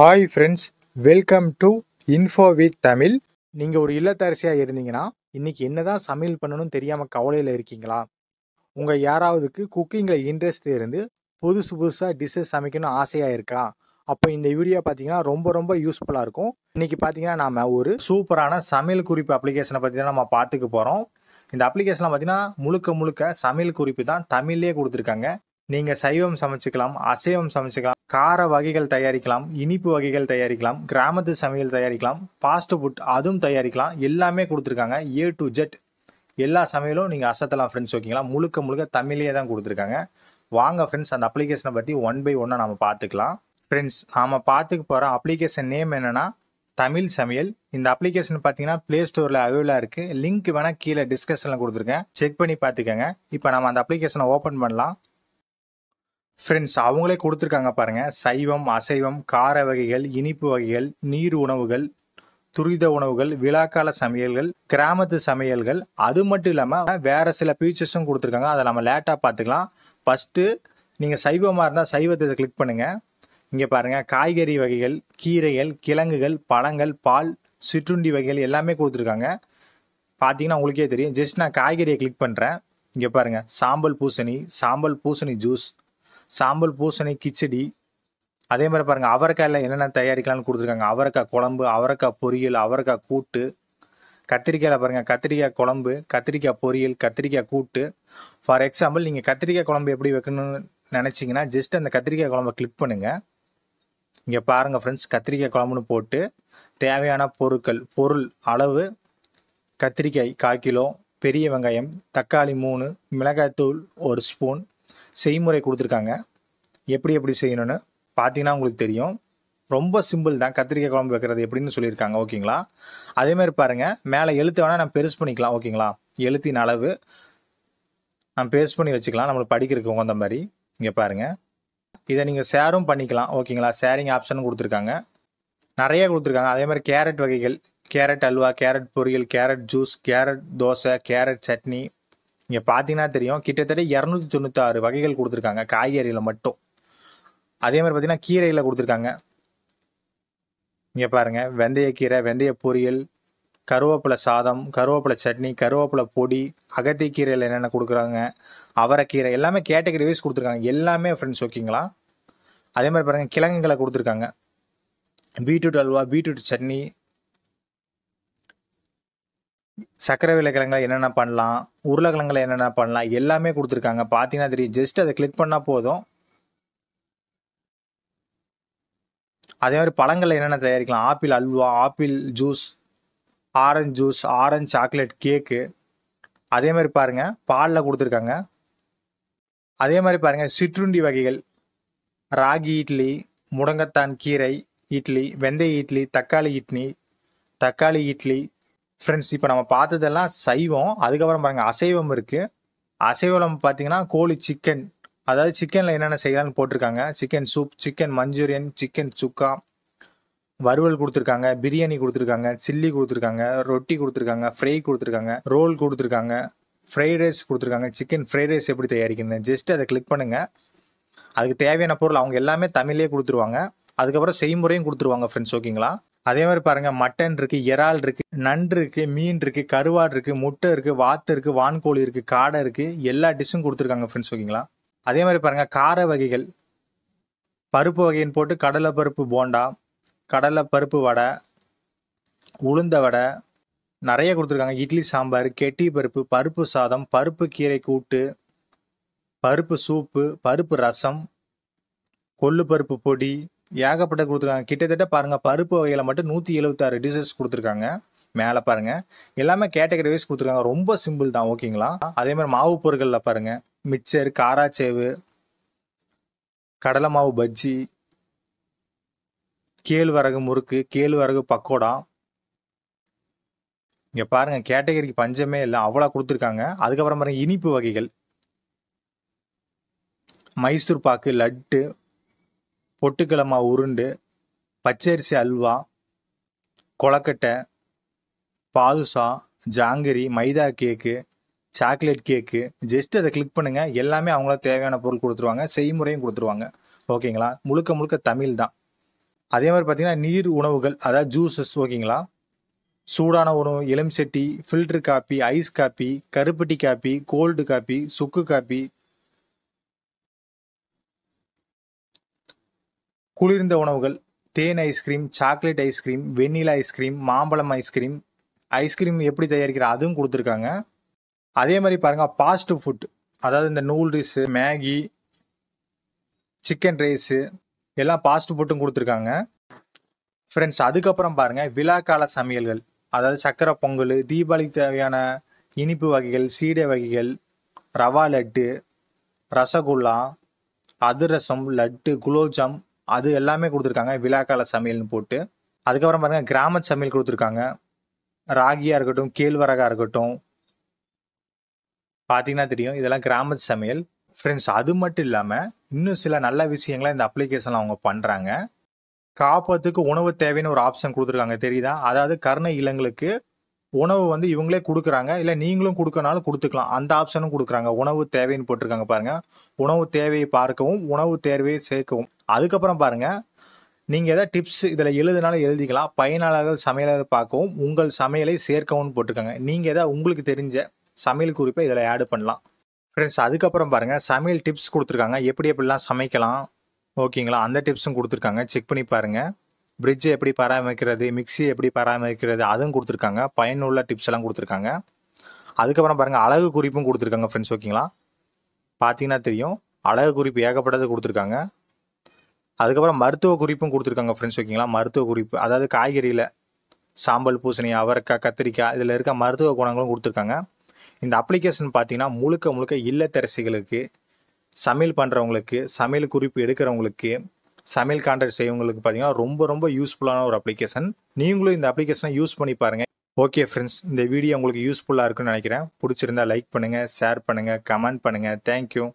hi friends welcome to info with Tamil நீங்கள் ஒரு இல்லத்தரசியாக இருந்தீங்கன்னா இன்றைக்கி என்ன தான் சமையல் பண்ணணும்னு தெரியாமல் கவலையில் இருக்கீங்களா உங்கள் யாராவதுக்கு குக்கிங்கில் இன்ட்ரெஸ்ட் இருந்து புதுசு புதுசாக டிஷ்ஷஸ் சமைக்கணும் ஆசையாக இருக்கா அப்போ இந்த வீடியோ பார்த்தீங்கன்னா ரொம்ப ரொம்ப யூஸ்ஃபுல்லாக இருக்கும் இன்றைக்கி பார்த்தீங்கன்னா நாம் ஒரு சூப்பரான சமையல் குறிப்பு அப்ளிகேஷனை பற்றி தான் நம்ம பார்த்துக்க போகிறோம் இந்த அப்ளிகேஷனில் பார்த்தீங்கன்னா முழுக்க முழுக்க சமையல் குறிப்பு தான் தமிழ்லேயே கொடுத்துருக்காங்க நீங்கள் சைவம் சமைச்சுக்கலாம் அசைவம் சமைச்சுக்கலாம் கார வகைகள் தயாரிக்கலாம் இனிப்பு வகைகள் தயாரிக்கலாம் கிராமத்து சமையல் தயாரிக்கலாம் ஃபாஸ்ட் ஃபுட் அதுவும் தயாரிக்கலாம் எல்லாமே கொடுத்துருக்காங்க ஏ டு ஜெட் எல்லா சமையலும் நீங்கள் அசத்தலாம் ஃப்ரெண்ட்ஸ் ஓகேங்களா முழுக்க முழுக்க தமிழ்லேயே தான் கொடுத்துருக்காங்க வாங்க ஃப்ரெண்ட்ஸ் அந்த அப்ளிகேஷனை பற்றி ஒன் பை ஒன்னாக நம்ம பார்த்துக்கலாம் ஃப்ரெண்ட்ஸ் நாம் பார்த்துக்க போகிற அப்ளிகேஷன் நேம் என்னென்னா தமிழ் சமையல் இந்த அப்ளிகேஷன் பார்த்தீங்கன்னா ப்ளே ஸ்டோரில் அவைலபிளாக இருக்குது லிங்க் வேணால் கீழே டிஸ்கஷனில் கொடுத்துருக்கேன் செக் பண்ணி பார்த்துக்கோங்க இப்போ நம்ம அந்த அப்ளிகேஷனை ஓப்பன் பண்ணலாம் ஃப்ரெண்ட்ஸ் அவங்களே கொடுத்துருக்காங்க பாருங்கள் சைவம் அசைவம் கார வகைகள் இனிப்பு வகைகள் நீர் உணவுகள் துரித உணவுகள் விழாக்கால சமையல்கள் கிராமத்து சமையல்கள் அது மட்டும் இல்லாமல் வேறு சில ஃபீச்சர்ஸும் கொடுத்துருக்காங்க அதை நம்ம லேட்டாக பார்த்துக்கலாம் ஃபஸ்ட்டு நீங்கள் சைவமாக இருந்தால் சைவத்தை கிளிக் பண்ணுங்கள் இங்கே பாருங்கள் காய்கறி வகைகள் கீரைகள் கிழங்குகள் பழங்கள் பால் சிற்றுண்டி வகைகள் எல்லாமே கொடுத்துருக்காங்க பார்த்தீங்கன்னா உங்களுக்கே தெரியும் ஜஸ்ட் நான் காய்கறியை கிளிக் பண்ணுறேன் இங்கே பாருங்கள் சாம்பல் பூசணி சாம்பல் பூசணி ஜூஸ் சாம்பல் பூசணி கிச்சடி அதே மாதிரி பாருங்கள் அவரைக்காயில் என்னென்ன தயாரிக்கலாம்னு கொடுத்துருக்காங்க அவரைக்காய் குழம்பு அவரைக்காய் பொரியல் அவரைக்காய் கூட்டு கத்திரிக்காயில் பாருங்கள் கத்திரிக்காய் குழம்பு கத்திரிக்காய் பொரியல் கத்திரிக்காய் கூட்டு ஃபார் எக்ஸாம்பிள் நீங்கள் கத்திரிக்காய் குழம்பு எப்படி வைக்கணும்னு நினச்சிங்கன்னா ஜஸ்ட் அந்த கத்திரிக்காய் குழம்பை கிளிக் பண்ணுங்கள் இங்கே பாருங்கள் ஃப்ரெண்ட்ஸ் கத்திரிக்காய் குழம்புன்னு போட்டு தேவையான பொருட்கள் பொருள் அளவு கத்திரிக்காய் கால் கிலோ பெரிய வெங்காயம் தக்காளி மூணு மிளகாய் தூள் ஒரு ஸ்பூன் செய்முறை கொடுத்துருக்காங்க எப்படி எப்படி செய்யணும்னு பார்த்தீங்கன்னா உங்களுக்கு தெரியும் ரொம்ப சிம்பிள் தான் கத்திரிக்காய் குழம்பு வைக்கிறது எப்படின்னு சொல்லியிருக்காங்க ஓகேங்களா அதேமாதிரி பாருங்கள் மேலே எழுத்து வேணால் நான் பெருசு பண்ணிக்கலாம் ஓகேங்களா எழுத்தின் அளவு நம்ம பேஸ் பண்ணி வச்சுக்கலாம் நம்மளுக்கு படிக்கிறதுக்கு உங்க மாதிரி இங்கே பாருங்கள் இதை நீங்கள் ஷேரும் பண்ணிக்கலாம் ஓகேங்களா ஷேரிங் ஆப்ஷனும் கொடுத்துருக்காங்க நிறைய கொடுத்துருக்காங்க அதே மாதிரி கேரட் வகைகள் கேரட் அல்வா கேரட் பொரியல் carrot juice carrot dosa carrot chutney இங்கே பார்த்தீங்கன்னா தெரியும் கிட்டத்தட்ட இரநூத்தி தொண்ணூற்றாறு வகைகள் கொடுத்துருக்காங்க காய்கறியில் மட்டும் அதே மாதிரி பார்த்திங்கன்னா கீரையில் கொடுத்துருக்காங்க இங்கே பாருங்கள் வெந்தயக்கீரை வெந்தய பொரியல் கருவேப்பிலை சாதம் கருவேப்பிலை சட்னி கருவேப்பிலை பொடி கீரையில் என்னென்ன கொடுக்குறாங்க அவரைக்கீரை எல்லாமே கேட்டகரி வைஸ் கொடுத்துருக்காங்க எல்லாமே ஃப்ரெண்ட்ஸ் ஓகேங்களா அதே மாதிரி பாருங்கள் கிழங்குகளை கொடுத்துருக்காங்க பீட்ரூட் அல்வா பீட்ரூட் சட்னி சக்கரை விலைக்கிழங்குல என்னென்ன பண்ணலாம் உருளைக்கிழங்குல என்னென்ன பண்ணலாம் எல்லாமே கொடுத்துருக்காங்க பார்த்தீங்கன்னா தெரியும் ஜஸ்ட் அதை கிளிக் பண்ணால் போதும் அதே மாதிரி பழங்களில் என்னென்ன தயாரிக்கலாம் apple halwa apple juice orange juice orange chocolate cake அதே மாதிரி பாருங்கள் பாலில் கொடுத்துருக்காங்க அதே மாதிரி பாருங்கள் சிற்றுண்டி வகைகள் ராகி இட்லி முடங்கத்தான் கீரை இட்லி வெந்தய இட்லி தக்காளி இட்லி தக்காளி இட்லி ஃப்ரெண்ட்ஸ் இப்போ நம்ம பார்த்ததெல்லாம் சைவம் அதுக்கப்புறம் பாருங்கள் அசைவம் இருக்குது அசைவம் பார்த்தீங்கன்னா கோழி சிக்கன் அதாவது சிக்கனில் என்னென்ன செய்யலாம்னு போட்டிருக்காங்க chicken soup chicken manchurian chicken சுக்கா வறுவல் கொடுத்துருக்காங்க பிரியாணி கொடுத்துருக்காங்க சில்லி கொடுத்துருக்காங்க ரொட்டி கொடுத்துருக்காங்க ஃப்ரை கொடுத்துருக்காங்க ரோல் கொடுத்துருக்காங்க ஃப்ரைட் ரைஸ் கொடுத்துருக்காங்க சிக்கன் ஃப்ரைட் ரைஸ் எப்படி தயாரிக்கணும் ஜஸ்ட் அதை கிளிக் பண்ணுங்கள் அதுக்கு தேவையான பொருள் அவங்க எல்லாமே தமிழ்லேயே கொடுத்துருவாங்க அதுக்கப்புறம் செய்முறையும் கொடுத்துருவாங்க ஃப்ரெண்ட்ஸ் ஓகேங்களா அதே மாதிரி பாருங்க மட்டன் இருக்கு இறால் இருக்கு நண்டு இருக்கு மீன் இருக்கு கருவாடு இருக்கு முட்டை இருக்கு வாத்து இருக்கு வான்கோழி இருக்கு காடை இருக்கு எல்லா டிஷ்ஷும் கொடுத்துருக்காங்க ஃப்ரெண்ட்ஸ் ஓகேங்களா அதே மாதிரி பாருங்க கார வகைகள் பருப்பு வகைன்னு போட்டு கடலை பருப்பு போண்டா கடலை பருப்பு வடை உளுந்த வடை நிறைய கொடுத்துருக்காங்க இட்லி சாம்பார் கெட்டி பருப்பு பருப்பு சாதம் பருப்பு கீரை கூட்டு பருப்பு சூப்பு பருப்பு ரசம் கொள்ளு பருப்பு பொடி ஏகப்பட்ட கொடுத்துருக்காங்க கிட்டத்தட்ட பாருங்கள் பருப்பு வகையில் மட்டும் நூற்றி எழுபத்தாறு டிசஸ் கொடுத்துருக்காங்க மேலே பாருங்கள் எல்லாமே கேட்டகரி வைஸ் கொடுத்துருக்காங்க ரொம்ப சிம்பிள் தான் ஓகேங்களா அதே மாதிரி மாவு பொருட்களில் பாருங்கள் மிக்சர் காராச்சேவு கடலை மாவு பஜ்ஜி கேழ்வரகு முறுக்கு கேழ்வரகு பக்கோடா இங்கே பாருங்கள் கேட்டகரிக்கு பஞ்சமே இல்லை அவ்வளோ கொடுத்துருக்காங்க அதுக்கப்புறம் பாருங்கள் இனிப்பு வகைகள் மைசூர் பாக்கு லட்டு பொட்டுக்கிழமா உருண்டு பச்சரிசி அல்வா கொளக்கட்டை பாதுசா ஜாங்கிரி maida cake chocolate cake just அதை கிளிக் பண்ணுங்கள் எல்லாமே அவங்கள தேவையான பொருள் கொடுத்துருவாங்க செய்முறையும் கொடுத்துருவாங்க ஓகேங்களா முழுக்க முழுக்க தமிழ் தான் அதே மாதிரி பார்த்தீங்கன்னா நீர் உணவுகள் அதாவது ஜூஸஸ் ஓகேங்களா சூடான உணவு எலுமிச்சட்டி ஃபில்டர் காப்பி ஐஸ் காப்பி கருப்பட்டி காப்பி கோல்டு காப்பி சுக்கு காப்பி குளிர்ந்த உணவுகள் தேன் ice cream chocolate ice cream vanilla ice cream மாம்பழம் ஐஸ்கிரீம் ஐஸ்கிரீம் எப்படி தயாரிக்கிற அதுவும் கொடுத்துருக்காங்க அதே மாதிரி பாருங்கள் ஃபாஸ்ட் ஃபுட் அதாவது இந்த நூடுல்ஸு மேகி சிக்கன் ரைஸு எல்லாம் ஃபாஸ்ட் ஃபுட்டும் கொடுத்துருக்காங்க ஃப்ரெண்ட்ஸ் அதுக்கப்புறம் பாருங்கள் விழாக்கால சமையல்கள் அதாவது சக்கரை பொங்கல் தீபாவளிக்கு தேவையான இனிப்பு வகைகள் சீடை வகைகள் ரவா லட்டு ரசகுல்லா அதிரசம் லட்டு குலோப்ஜாம் அது எல்லாமே கொடுத்துருக்காங்க விழாக்கால சமையல்னு போட்டு அதுக்கப்புறம் பாருங்க கிராம சமையல் கொடுத்துருக்காங்க ராகியாக இருக்கட்டும் கேழ்வரகாக இருக்கட்டும் பாத்தீங்கன்னா தெரியும் இதெல்லாம் கிராம சமையல் ஃப்ரெண்ட்ஸ் அது மட்டும் இல்லாமல் இன்னும் சில நல்ல விஷயங்களை இந்த அப்ளிகேஷன்ல அவங்க பண்ணுறாங்க காப்பத்துக்கு உணவு தேவைன்னு ஒரு ஆப்ஷன் கொடுத்துருக்காங்க தெரியுதா அதாவது கருணை இளங்களுக்கு உணவு வந்து இவங்களே கொடுக்குறாங்க இல்லை நீங்களும் கொடுக்கறனாலும் கொடுத்துக்கலாம் அந்த ஆப்ஷனும் கொடுக்குறாங்க உணவு தேவைன்னு போட்டிருக்காங்க பாருங்க உணவு தேவையை பார்க்கவும் உணவு தேர்வையை சேர்க்கவும் அதுக்கப்புறம் பாருங்க நீங்கள் எதாவது டிப்ஸ் இதில் எழுதுனாலும் எழுதிக்கலாம் பயனாளர்கள் சமையலர் பார்க்கவும் உங்கள் சமையலை சேர்க்கவும் போட்டிருக்காங்க நீங்கள் எதாவது உங்களுக்கு தெரிஞ்ச சமையல் குறிப்பை இதில் ஆட் பண்ணலாம் ஃப்ரெண்ட்ஸ் அதுக்கப்புறம் பாருங்கள் சமையல் டிப்ஸ் கொடுத்துருக்காங்க எப்படி எப்படிலாம் சமைக்கலாம் ஓகேங்களா அந்த டிப்ஸும் கொடுத்துருக்காங்க செக் பண்ணி பாருங்கள் பிரிட்ஜை எப்படி பராமரிக்கிறது மிக்சி எப்படி பராமரிக்கிறது அதுவும் கொடுத்துருக்காங்க பயனுள்ள டிப்ஸ் எல்லாம் கொடுத்துருக்காங்க அதுக்கப்புறம் பாருங்கள் அழகு குறிப்பும் கொடுத்துருக்காங்க ஃப்ரெண்ட்ஸ் ஓகேங்களா பார்த்தீங்கன்னா தெரியும் அழகு குறிப்பு ஏகப்பட்டது கொடுத்துருக்காங்க அதுக்கப்புறம் மருத்துவ குறிப்பும் கொடுத்துருக்காங்க ஃப்ரெண்ட்ஸ் ஓகேங்களா மருத்துவ குறிப்பு அதாவது காய்கறியில் சாம்பல் பூசணி அவரைக்காய் கத்திரிக்காய் இதில் இருக்க மருத்துவ குணங்களும் கொடுத்துருக்காங்க இந்த அப்ளிகேஷன் பார்த்தீங்கன்னா முழுக்க முழுக்க இல்லத்தரசிகளுக்கு சமையல் பண்ணுறவங்களுக்கு சமையல் குறிப்பு எடுக்கிறவங்களுக்கு சமையல் காண்டாக்ட் செய்யவங்களுக்கு பார்த்தீங்கன்னா ரொம்ப ரொம்ப யூஸ்ஃபுல்லான ஒரு அப்ளிகேஷன் நீங்களும் இந்த அப்ளிகேஷனை யூஸ் பண்ணி பாருங்கள் ஓகே ஃப்ரெண்ட்ஸ் இந்த வீடியோ உங்களுக்கு யூஸ்ஃபுல்லாக இருக்குன்னு நினைக்கிறேன் பிடிச்சிருந்தா லைக் பண்ணுங்கள் ஷேர் பண்ணுங்கள் கமெண்ட் பண்ணுங்கள் தேங்க்யூ